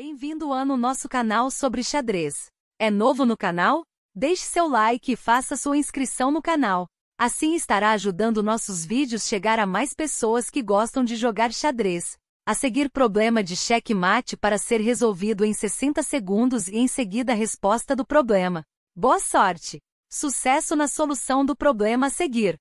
Bem-vindo ao no nosso canal sobre xadrez. É novo no canal? Deixe seu like e faça sua inscrição no canal. Assim estará ajudando nossos vídeos chegar a mais pessoas que gostam de jogar xadrez. A seguir problema de checkmate para ser resolvido em 60 segundos e em seguida a resposta do problema. Boa sorte! Sucesso na solução do problema a seguir!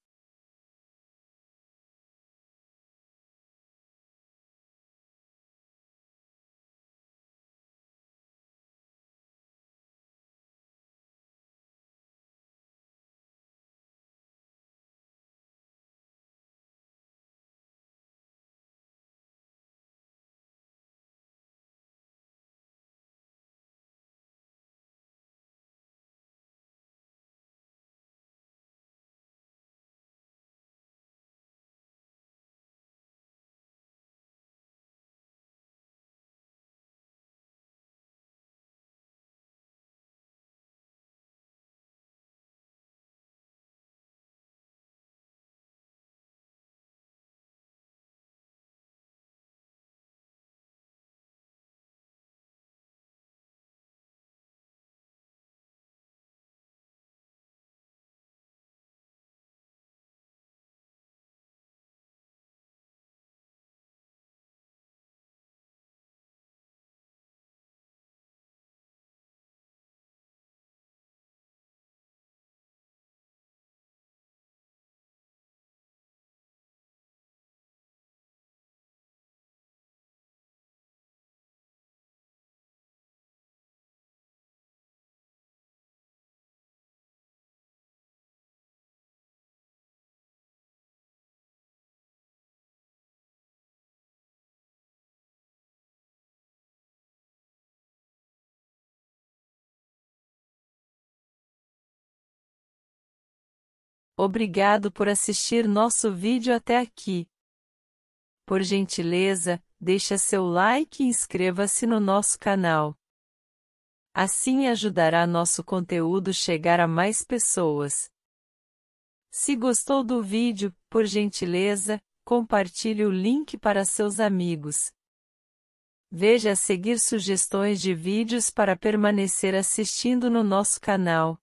Obrigado por assistir nosso vídeo até aqui. Por gentileza, deixa seu like e inscreva-se no nosso canal. Assim ajudará nosso conteúdo chegar a mais pessoas. Se gostou do vídeo, por gentileza, compartilhe o link para seus amigos. Veja a seguir sugestões de vídeos para permanecer assistindo no nosso canal.